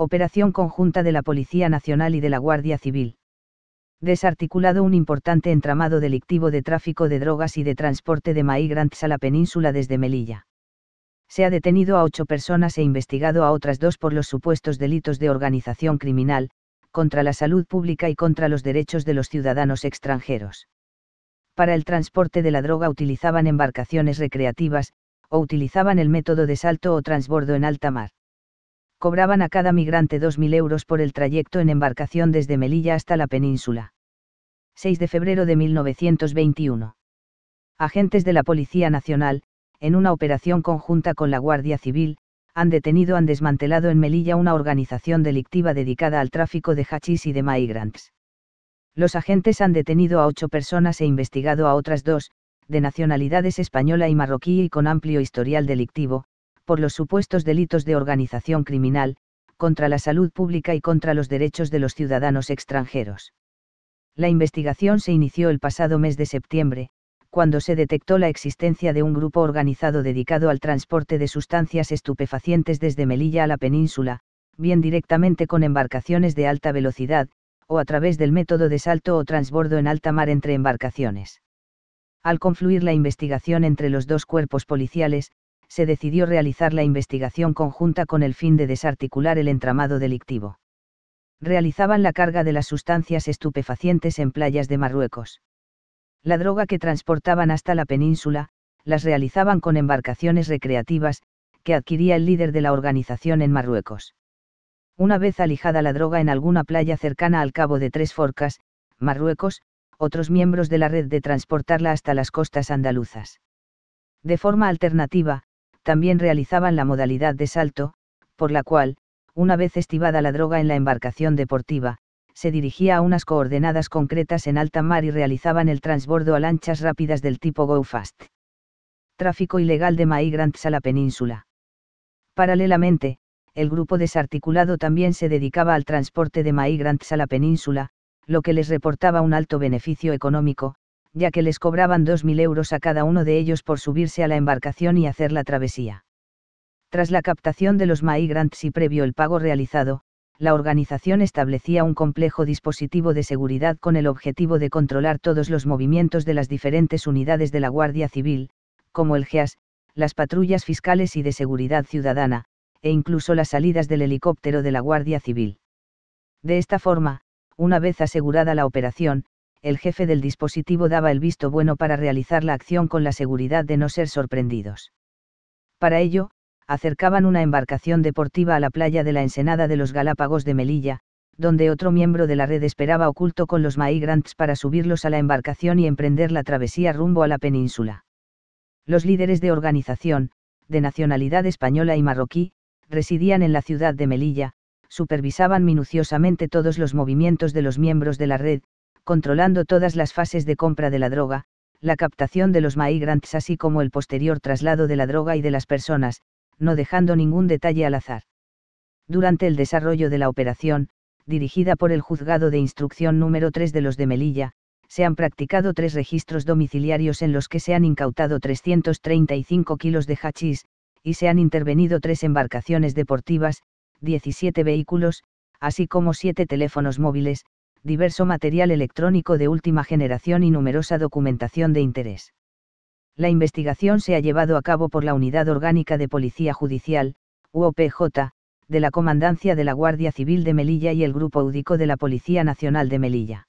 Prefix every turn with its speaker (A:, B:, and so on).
A: operación conjunta de la Policía Nacional y de la Guardia Civil. Desarticulado un importante entramado delictivo de tráfico de drogas y de transporte de migrants a la península desde Melilla. Se ha detenido a ocho personas e investigado a otras dos por los supuestos delitos de organización criminal, contra la salud pública y contra los derechos de los ciudadanos extranjeros. Para el transporte de la droga utilizaban embarcaciones recreativas, o utilizaban el método de salto o transbordo en alta mar cobraban a cada migrante 2.000 euros por el trayecto en embarcación desde Melilla hasta la península. 6 de febrero de 1921. Agentes de la Policía Nacional, en una operación conjunta con la Guardia Civil, han detenido, han desmantelado en Melilla una organización delictiva dedicada al tráfico de hachís y de migrants. Los agentes han detenido a ocho personas e investigado a otras dos, de nacionalidades española y marroquí y con amplio historial delictivo, por los supuestos delitos de organización criminal, contra la salud pública y contra los derechos de los ciudadanos extranjeros. La investigación se inició el pasado mes de septiembre, cuando se detectó la existencia de un grupo organizado dedicado al transporte de sustancias estupefacientes desde Melilla a la península, bien directamente con embarcaciones de alta velocidad, o a través del método de salto o transbordo en alta mar entre embarcaciones. Al confluir la investigación entre los dos cuerpos policiales, se decidió realizar la investigación conjunta con el fin de desarticular el entramado delictivo. Realizaban la carga de las sustancias estupefacientes en playas de Marruecos. La droga que transportaban hasta la península, las realizaban con embarcaciones recreativas, que adquiría el líder de la organización en Marruecos. Una vez alijada la droga en alguna playa cercana al Cabo de Tres Forcas, Marruecos, otros miembros de la red de transportarla hasta las costas andaluzas. De forma alternativa, también realizaban la modalidad de salto, por la cual, una vez estivada la droga en la embarcación deportiva, se dirigía a unas coordenadas concretas en alta mar y realizaban el transbordo a lanchas rápidas del tipo Go Fast. Tráfico ilegal de migrants a la península. Paralelamente, el grupo desarticulado también se dedicaba al transporte de migrants a la península, lo que les reportaba un alto beneficio económico, ya que les cobraban 2.000 euros a cada uno de ellos por subirse a la embarcación y hacer la travesía. Tras la captación de los migrants y previo el pago realizado, la organización establecía un complejo dispositivo de seguridad con el objetivo de controlar todos los movimientos de las diferentes unidades de la Guardia Civil, como el GEAS, las patrullas fiscales y de seguridad ciudadana, e incluso las salidas del helicóptero de la Guardia Civil. De esta forma, una vez asegurada la operación, el jefe del dispositivo daba el visto bueno para realizar la acción con la seguridad de no ser sorprendidos. Para ello, acercaban una embarcación deportiva a la playa de la Ensenada de los Galápagos de Melilla, donde otro miembro de la red esperaba oculto con los maigrants para subirlos a la embarcación y emprender la travesía rumbo a la península. Los líderes de organización, de nacionalidad española y marroquí, residían en la ciudad de Melilla, supervisaban minuciosamente todos los movimientos de los miembros de la red, controlando todas las fases de compra de la droga, la captación de los migrants así como el posterior traslado de la droga y de las personas, no dejando ningún detalle al azar. Durante el desarrollo de la operación, dirigida por el juzgado de instrucción número 3 de los de Melilla, se han practicado tres registros domiciliarios en los que se han incautado 335 kilos de hachís, y se han intervenido tres embarcaciones deportivas, 17 vehículos, así como siete teléfonos móviles, diverso material electrónico de última generación y numerosa documentación de interés. La investigación se ha llevado a cabo por la Unidad Orgánica de Policía Judicial, UOPJ, de la Comandancia de la Guardia Civil de Melilla y el Grupo Údico de la Policía Nacional de Melilla.